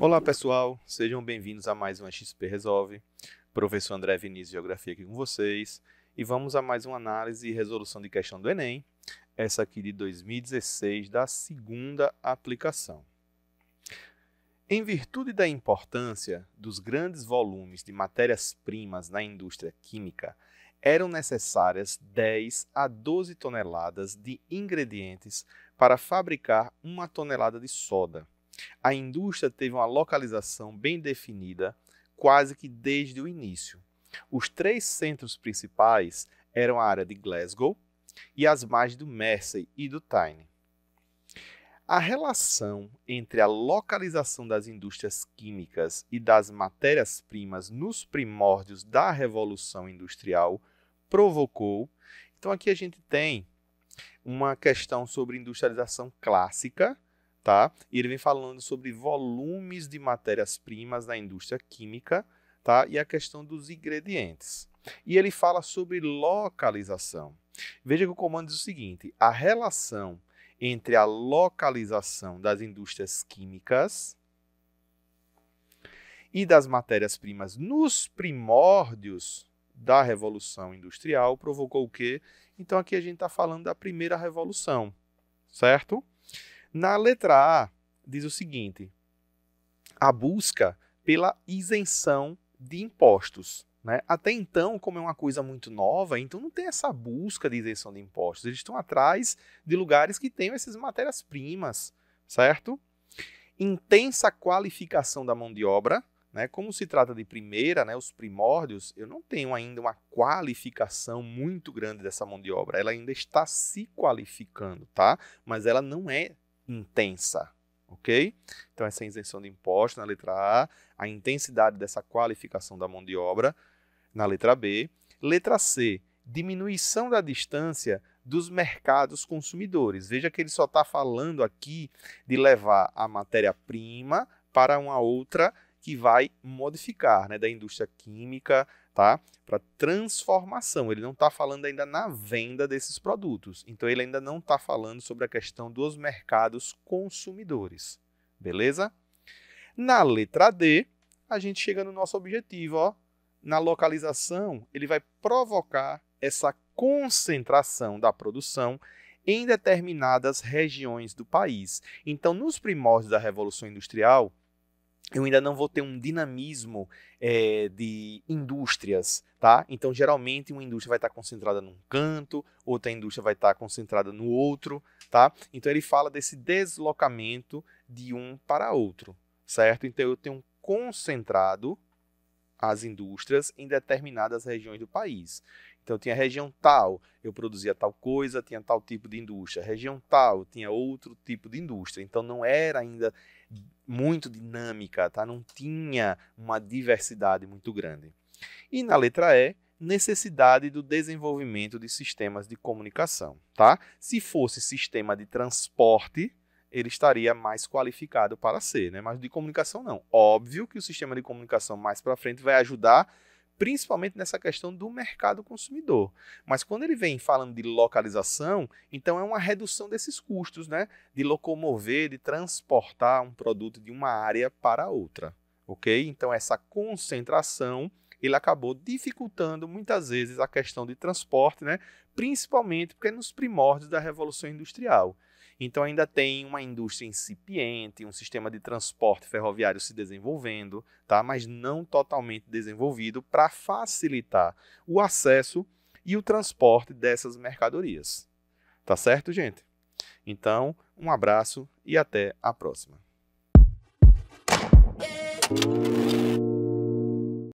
Olá pessoal, sejam bem-vindos a mais uma XP Resolve. Professor André Vinícius Geografia aqui com vocês e vamos a mais uma análise e resolução de questão do Enem, essa aqui de 2016 da segunda aplicação. Em virtude da importância dos grandes volumes de matérias-primas na indústria química, eram necessárias 10 a 12 toneladas de ingredientes para fabricar uma tonelada de soda a indústria teve uma localização bem definida quase que desde o início. Os três centros principais eram a área de Glasgow e as margens do Mersey e do Tyne. A relação entre a localização das indústrias químicas e das matérias-primas nos primórdios da Revolução Industrial provocou. Então, aqui a gente tem uma questão sobre industrialização clássica tá? E ele vem falando sobre volumes de matérias-primas na indústria química, tá? E a questão dos ingredientes. E ele fala sobre localização. Veja que o comando diz o seguinte: a relação entre a localização das indústrias químicas e das matérias-primas nos primórdios da Revolução Industrial provocou o quê? Então aqui a gente está falando da primeira revolução, certo? Na letra A, diz o seguinte: a busca pela isenção de impostos. Né? Até então, como é uma coisa muito nova, então não tem essa busca de isenção de impostos. Eles estão atrás de lugares que tenham essas matérias-primas, certo? Intensa qualificação da mão de obra. Né? Como se trata de primeira, né, os primórdios, eu não tenho ainda uma qualificação muito grande dessa mão de obra. Ela ainda está se qualificando, tá? Mas ela não é intensa, ok? Então, essa isenção de imposto na letra A, a intensidade dessa qualificação da mão de obra na letra B. Letra C, diminuição da distância dos mercados consumidores. Veja que ele só está falando aqui de levar a matéria-prima para uma outra que vai modificar, né, da indústria química, tá, para transformação. Ele não está falando ainda na venda desses produtos. Então ele ainda não está falando sobre a questão dos mercados consumidores, beleza? Na letra D, a gente chega no nosso objetivo, ó. Na localização, ele vai provocar essa concentração da produção em determinadas regiões do país. Então, nos primórdios da Revolução Industrial, eu ainda não vou ter um dinamismo é, de indústrias, tá? Então, geralmente, uma indústria vai estar concentrada num canto, outra indústria vai estar concentrada no outro, tá? Então, ele fala desse deslocamento de um para outro, certo? Então, eu tenho concentrado as indústrias em determinadas regiões do país. Então tinha região tal, eu produzia tal coisa, tinha tal tipo de indústria, região tal, tinha outro tipo de indústria. Então não era ainda muito dinâmica, tá? Não tinha uma diversidade muito grande. E na letra E, necessidade do desenvolvimento de sistemas de comunicação, tá? Se fosse sistema de transporte, ele estaria mais qualificado para ser, né? Mas de comunicação não. Óbvio que o sistema de comunicação mais para frente vai ajudar principalmente nessa questão do mercado consumidor. Mas quando ele vem falando de localização, então é uma redução desses custos, né? De locomover, de transportar um produto de uma área para outra, ok? Então essa concentração ele acabou dificultando muitas vezes a questão de transporte, né? principalmente porque é nos primórdios da Revolução Industrial. Então ainda tem uma indústria incipiente, um sistema de transporte ferroviário se desenvolvendo, tá? mas não totalmente desenvolvido para facilitar o acesso e o transporte dessas mercadorias. Tá certo, gente? Então, um abraço e até a próxima.